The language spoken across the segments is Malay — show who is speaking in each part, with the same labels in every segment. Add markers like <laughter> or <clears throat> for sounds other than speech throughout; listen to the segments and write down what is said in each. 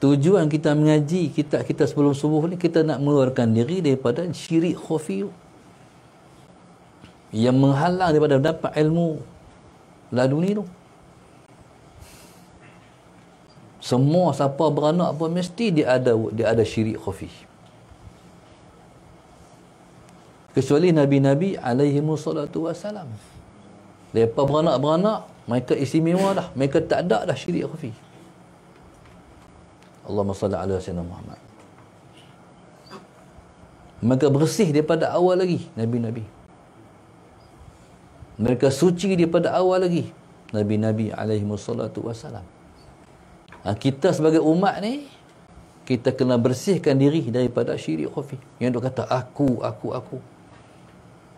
Speaker 1: tujuan kita mengaji kita kita sebelum subuh ni kita nak mengeluarkan diri daripada syirik khafi yang menghalang daripada dapat ilmu laduni tu semua siapa beranak pun mesti dia ada dia ada syirik khafi kecuali nabi-nabi alaihi musallatu wasalam depa beranak-beranak mereka istimewa dah mereka tak ada dah syirik khafi Allahumma salli ala sayyidina Muhammad mereka bersih daripada awal lagi nabi-nabi mereka suci daripada awal lagi nabi-nabi alaihi wassalatu wassalam ha, kita sebagai umat ni kita kena bersihkan diri daripada syirik khafi yang dia kata aku aku aku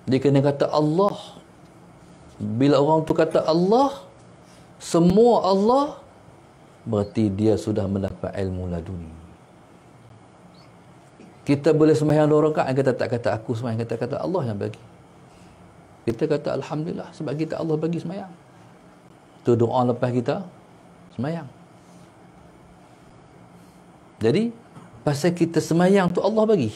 Speaker 1: dia kena kata Allah bila orang tu kata Allah semua Allah Berarti dia sudah mendapat ilmu laduni Kita boleh semayang dua rakaat Yang kata tak kata aku semayang Kita kata Allah yang bagi Kita kata Alhamdulillah Sebab kita Allah bagi semayang Itu doa lepas kita Semayang Jadi Pasal kita semayang tu Allah bagi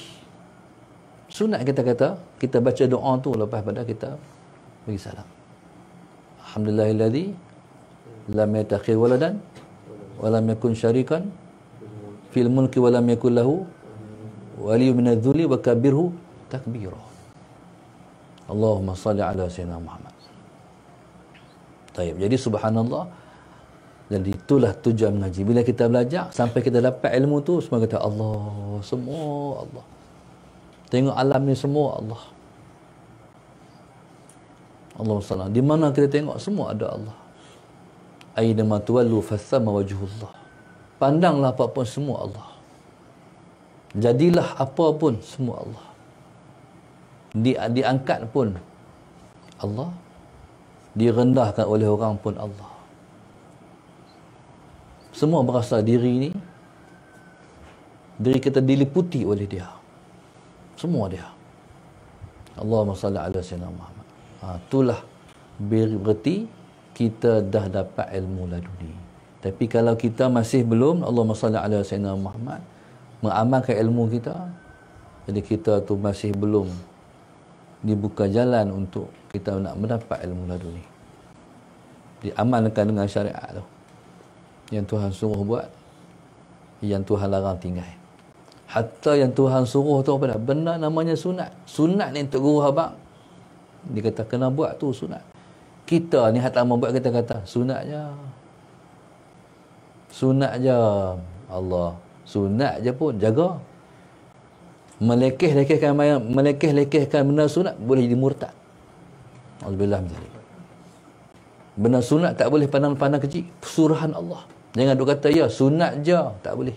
Speaker 1: Sunat kita kata Kita baca doa tu lepas pada kita Bagi salam Alhamdulillahilladzi lam yatakhir waladan walam yakun syarikan fil mulki walam yakun lahu waliyu minadzuli wa kabirhu takbira Allahumma salli ala sayyidina Muhammad Taib. jadi subhanallah dan itulah tujuan mengaji bila kita belajar sampai kita dapat ilmu tu semua kata Allah semua Allah tengok alam ni semua Allah Allah SWT di mana kita tengok semua ada Allah aina ma tuwallu fathama wajhullah pandanglah apa pun semua Allah jadilah apa pun semua Allah di, diangkat pun Allah direndahkan oleh orang pun Allah semua berasal diri ini diri kita diliputi oleh dia semua dia Allahumma salli ala sayyidina Muhammad ha, itulah berarti kita dah dapat ilmu laduni. Tapi kalau kita masih belum Allah Masya Allah Sayyidina Muhammad mengamalkan ilmu kita, jadi kita tu masih belum dibuka jalan untuk kita nak mendapat ilmu laduni. Diamalkan dengan syariat tu. Yang Tuhan suruh buat, yang Tuhan larang tinggal. Hatta yang Tuhan suruh tu apa dah? Benar namanya sunat. Sunat ni untuk guru habang. Dia kata kena buat tu sunat kita ni hati lama buat kita kata sunat je sunat je Allah sunat je pun jaga melekeh-lekehkan melekeh-lekehkan benda sunat boleh jadi murtad Alhamdulillah misalnya benda sunat tak boleh pandang-pandang kecil suruhan Allah jangan duk kata ya sunat je tak boleh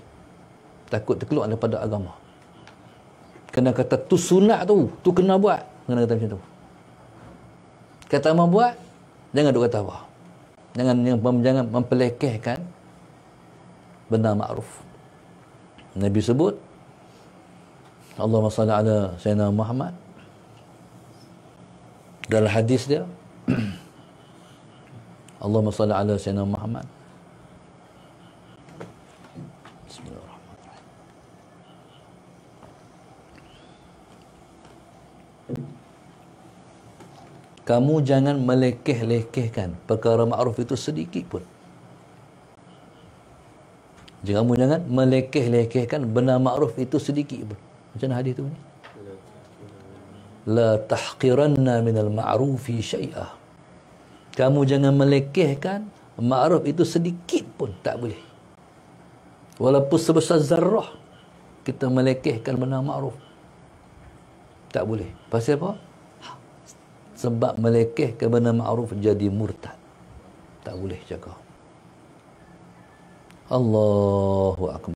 Speaker 1: takut terkeluar daripada agama kena kata tu sunat tu tu kena buat kena kata macam tu kata mau buat Jangan duk kata apa. Jangan jangan mempelekehkan benda makruf. Nabi sebut Allah SWT ala Sayyidina Muhammad dalam hadis dia <clears throat> Allah SWT ala Sayyidina Muhammad Thank you kamu jangan melekeh-lekehkan perkara ma'ruf itu sedikit pun. Jadi kamu jangan melekeh-lekehkan benda ma'ruf itu sedikit pun. Macam mana hadis itu? Ni? La tahqiranna minal ma'rufi syai'ah. Kamu jangan melekehkan ma'ruf itu sedikit pun. Tak boleh. Walaupun sebesar zarrah, kita melekehkan benda ma'ruf. Tak boleh. Pasal apa? sebab melekeh ke benda ma'ruf jadi murtad tak boleh cakap Allahu akbar